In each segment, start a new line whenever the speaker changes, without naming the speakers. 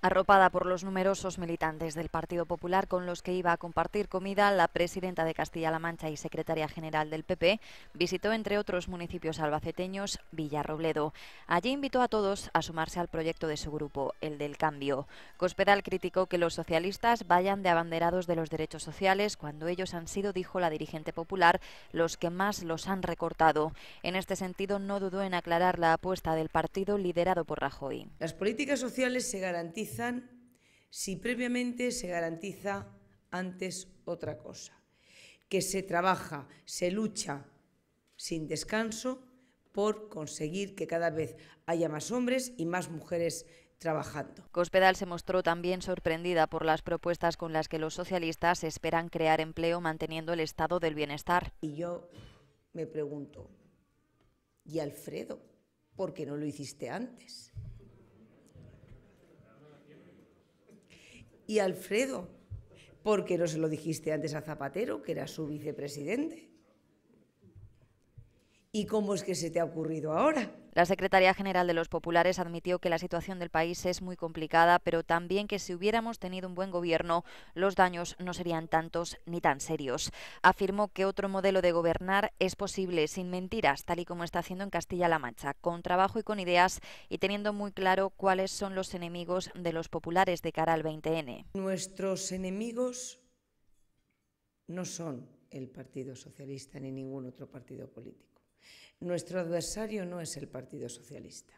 Arropada por los numerosos militantes del Partido Popular con los que iba a compartir comida, la presidenta de Castilla-La Mancha y secretaria general del PP visitó, entre otros municipios albaceteños, Villarrobledo. Allí invitó a todos a sumarse al proyecto de su grupo, el del cambio. Cospedal criticó que los socialistas vayan de abanderados de los derechos sociales cuando ellos han sido, dijo la dirigente popular, los que más los han recortado. En este sentido, no dudó en aclarar la apuesta del partido liderado por Rajoy. Las
políticas sociales se garantizan si previamente se garantiza antes otra cosa, que se trabaja, se lucha sin descanso
por conseguir que cada vez haya más hombres y más mujeres trabajando. Cospedal se mostró también sorprendida por las propuestas con las que los socialistas esperan crear empleo manteniendo el estado del bienestar. Y yo me pregunto, ¿y Alfredo? ¿Por qué no lo hiciste antes?
y Alfredo, porque no se lo dijiste antes a Zapatero,
que era su vicepresidente. ¿Y cómo es que se te ha ocurrido ahora? La Secretaría general de los populares admitió que la situación del país es muy complicada, pero también que si hubiéramos tenido un buen gobierno, los daños no serían tantos ni tan serios. Afirmó que otro modelo de gobernar es posible sin mentiras, tal y como está haciendo en Castilla-La Mancha, con trabajo y con ideas y teniendo muy claro cuáles son los enemigos de los populares de cara al 20N. Nuestros
enemigos no son el Partido Socialista ni ningún otro partido político.
Nuestro adversario
no es el Partido Socialista.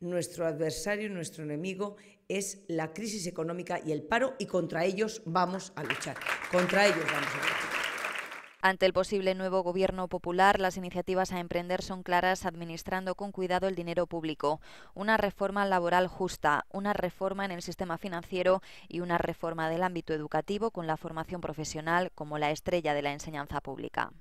Nuestro adversario, nuestro enemigo es la crisis económica y el paro y contra ellos vamos a luchar. Contra ellos vamos a luchar.
Ante el posible nuevo gobierno popular, las iniciativas a emprender son claras, administrando con cuidado el dinero público, una reforma laboral justa, una reforma en el sistema financiero y una reforma del ámbito educativo con la formación profesional como la estrella de la enseñanza pública.